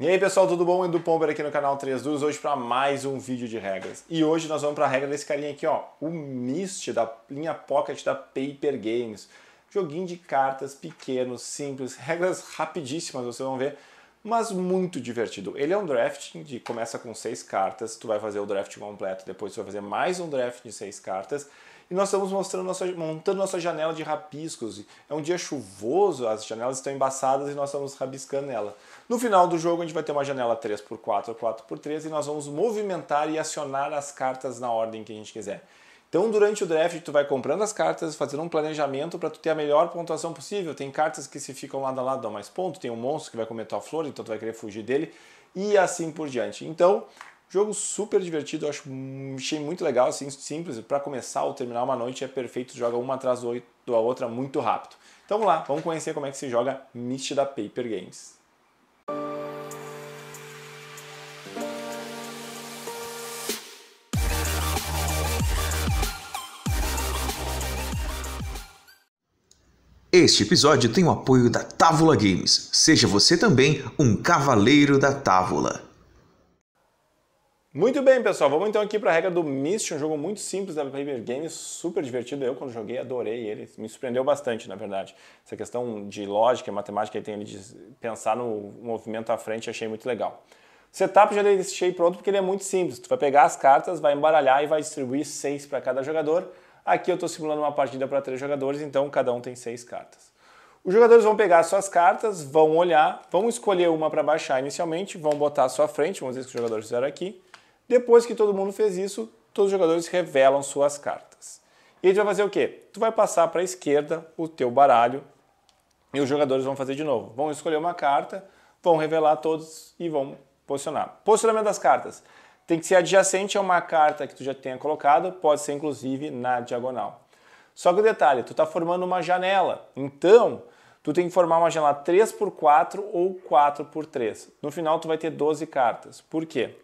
E aí pessoal, tudo bom? Edu Pomber aqui no canal 3 Duros, hoje para mais um vídeo de regras. E hoje nós vamos para a regra desse carinha aqui, ó, o Mist da linha Pocket da Paper Games. Joguinho de cartas pequeno, simples, regras rapidíssimas, vocês vão ver, mas muito divertido. Ele é um draft que começa com seis cartas, tu vai fazer o draft completo, depois tu vai fazer mais um draft de seis cartas, e nós estamos mostrando nossa, montando nossa janela de rabiscos. É um dia chuvoso, as janelas estão embaçadas e nós estamos rabiscando ela. No final do jogo, a gente vai ter uma janela 3x4, 4x3 e nós vamos movimentar e acionar as cartas na ordem que a gente quiser. Então, durante o draft, tu vai comprando as cartas, fazendo um planejamento para tu ter a melhor pontuação possível. Tem cartas que se ficam lado a lado dão mais ponto, tem um monstro que vai comer tua flor, então tu vai querer fugir dele e assim por diante. Então, Jogo super divertido, eu acho, achei muito legal, assim, simples. Para começar ou terminar uma noite é perfeito, joga uma atrás da outra muito rápido. Então vamos lá, vamos conhecer como é que se joga Mist da Paper Games. Este episódio tem o apoio da Távola Games. Seja você também um cavaleiro da Távola. Muito bem, pessoal, vamos então aqui para a regra do Myst, um jogo muito simples né, da Paper Games, super divertido. Eu, quando joguei, adorei ele, me surpreendeu bastante, na verdade. Essa questão de lógica, matemática, e tem ele de pensar no movimento à frente, achei muito legal. O setup já deixei pronto porque ele é muito simples. Tu vai pegar as cartas, vai embaralhar e vai distribuir seis para cada jogador. Aqui eu estou simulando uma partida para três jogadores, então cada um tem seis cartas. Os jogadores vão pegar suas cartas, vão olhar, vão escolher uma para baixar inicialmente, vão botar à sua frente, vamos ver o que os jogadores fizeram aqui. Depois que todo mundo fez isso, todos os jogadores revelam suas cartas. E a gente vai fazer o quê? Tu vai passar para a esquerda o teu baralho e os jogadores vão fazer de novo. Vão escolher uma carta, vão revelar todos e vão posicionar. Posicionamento das cartas. Tem que ser adjacente a uma carta que tu já tenha colocado, pode ser inclusive na diagonal. Só que o detalhe, tu está formando uma janela. Então, tu tem que formar uma janela 3x4 ou 4x3. No final, tu vai ter 12 cartas. Por quê?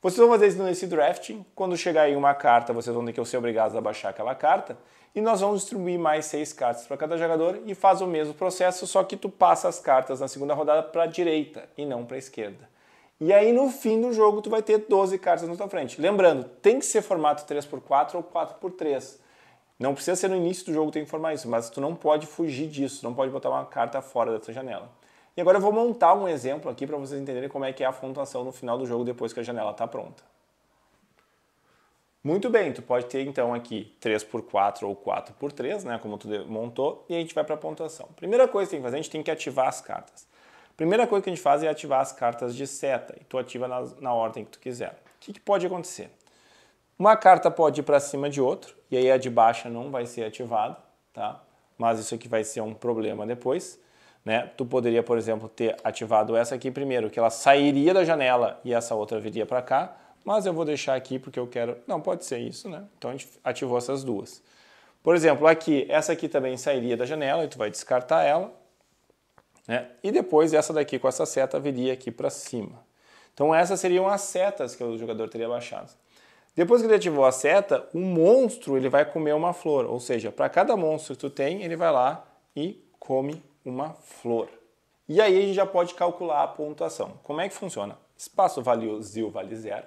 Vocês vão fazer isso nesse drafting. Quando chegar em uma carta, vocês vão ter que ser obrigados a baixar aquela carta. E nós vamos distribuir mais 6 cartas para cada jogador e faz o mesmo processo, só que tu passa as cartas na segunda rodada para a direita e não para a esquerda. E aí no fim do jogo tu vai ter 12 cartas na tua frente. Lembrando, tem que ser formato 3x4 ou 4x3. Não precisa ser no início do jogo tem que formar isso, mas tu não pode fugir disso, não pode botar uma carta fora dessa janela. E agora eu vou montar um exemplo aqui para vocês entenderem como é que é a pontuação no final do jogo depois que a janela está pronta. Muito bem, tu pode ter então aqui 3 por 4 ou 4 por 3, né, como tu montou, e a gente vai para a pontuação. Primeira coisa que tem que fazer, a gente tem que ativar as cartas. Primeira coisa que a gente faz é ativar as cartas de seta, e tu ativa na, na ordem que tu quiser. O que, que pode acontecer? Uma carta pode ir para cima de outra, e aí a de baixa não vai ser ativada, tá? Mas isso aqui vai ser um problema depois. Né? Tu poderia, por exemplo, ter ativado essa aqui primeiro, que ela sairia da janela e essa outra viria para cá, mas eu vou deixar aqui porque eu quero... Não, pode ser isso, né? Então a gente ativou essas duas. Por exemplo, aqui, essa aqui também sairia da janela e tu vai descartar ela, né? E depois essa daqui com essa seta viria aqui para cima. Então essas seriam as setas que o jogador teria baixado. Depois que ele ativou a seta, um monstro ele vai comer uma flor, ou seja, para cada monstro que tu tem, ele vai lá e come uma flor. E aí a gente já pode calcular a pontuação. Como é que funciona? Espaço vale vale zero.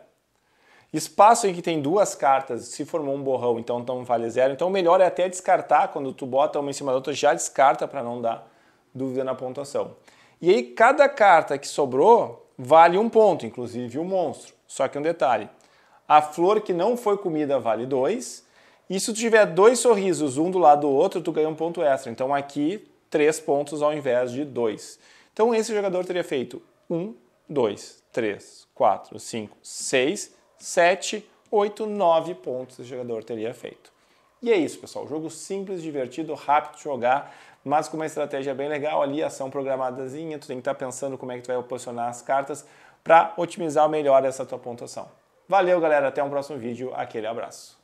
Espaço em que tem duas cartas, se formou um borrão, então então vale zero. Então o melhor é até descartar, quando tu bota uma em cima da outra, já descarta para não dar dúvida na pontuação. E aí cada carta que sobrou vale um ponto, inclusive o monstro. Só que um detalhe, a flor que não foi comida vale 2. E se tu tiver dois sorrisos, um do lado do outro, tu ganha um ponto extra. Então aqui, três pontos ao invés de dois. Então esse jogador teria feito 1, 2, 3, 4, 5, 6, 7, 8, 9 pontos esse jogador teria feito. E é isso, pessoal. Jogo simples, divertido, rápido de jogar, mas com uma estratégia bem legal ali, ação programadazinha, tu tem que estar tá pensando como é que tu vai posicionar as cartas para otimizar melhor essa tua pontuação. Valeu, galera. Até um próximo vídeo. Aquele abraço.